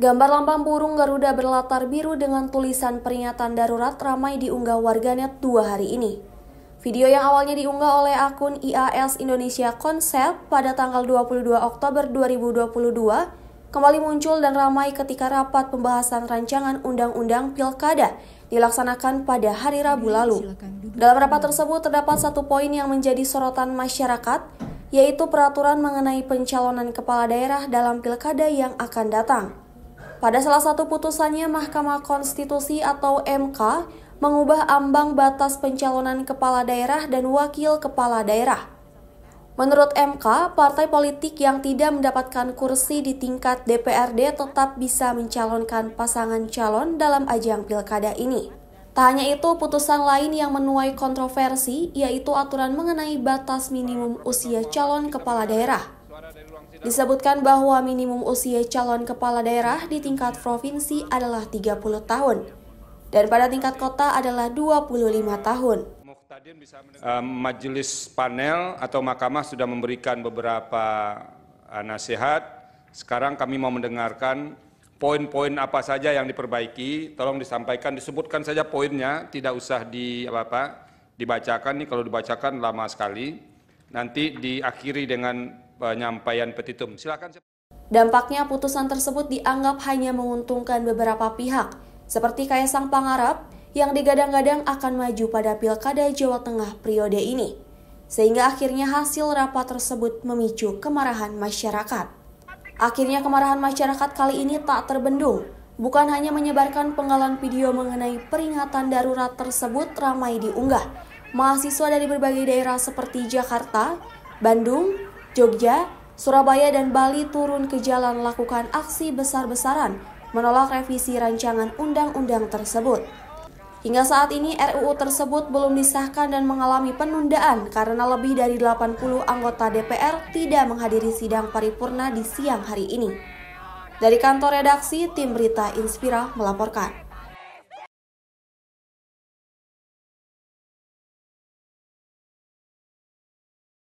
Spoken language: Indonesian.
Gambar lambang burung Garuda berlatar biru dengan tulisan peringatan darurat ramai diunggah warganet dua hari ini. Video yang awalnya diunggah oleh akun IAS Indonesia Konsep pada tanggal 22 Oktober 2022 kembali muncul dan ramai ketika rapat pembahasan rancangan Undang-Undang Pilkada dilaksanakan pada hari Rabu lalu. Dalam rapat tersebut terdapat satu poin yang menjadi sorotan masyarakat, yaitu peraturan mengenai pencalonan kepala daerah dalam pilkada yang akan datang. Pada salah satu putusannya, Mahkamah Konstitusi atau MK mengubah ambang batas pencalonan kepala daerah dan wakil kepala daerah. Menurut MK, partai politik yang tidak mendapatkan kursi di tingkat DPRD tetap bisa mencalonkan pasangan calon dalam ajang pilkada ini. Tak hanya itu, putusan lain yang menuai kontroversi yaitu aturan mengenai batas minimum usia calon kepala daerah. Disebutkan bahwa minimum usia calon kepala daerah di tingkat provinsi adalah 30 tahun dan pada tingkat kota adalah 25 tahun. Eh, majelis panel atau mahkamah sudah memberikan beberapa eh, nasihat. Sekarang kami mau mendengarkan poin-poin apa saja yang diperbaiki. Tolong disampaikan, disebutkan saja poinnya, tidak usah di apa-apa dibacakan nih kalau dibacakan lama sekali. Nanti diakhiri dengan penyampaian petitum. Silakan. Dampaknya putusan tersebut dianggap hanya menguntungkan beberapa pihak, seperti Kaisang Pangarap yang digadang-gadang akan maju pada Pilkada Jawa Tengah periode ini. Sehingga akhirnya hasil rapat tersebut memicu kemarahan masyarakat. Akhirnya kemarahan masyarakat kali ini tak terbendung, bukan hanya menyebarkan penggalan video mengenai peringatan darurat tersebut ramai diunggah. Mahasiswa dari berbagai daerah seperti Jakarta, Bandung, Jogja, Surabaya, dan Bali turun ke jalan lakukan aksi besar-besaran menolak revisi rancangan undang-undang tersebut. Hingga saat ini RUU tersebut belum disahkan dan mengalami penundaan karena lebih dari 80 anggota DPR tidak menghadiri sidang paripurna di siang hari ini. Dari kantor redaksi, tim berita Inspira melaporkan.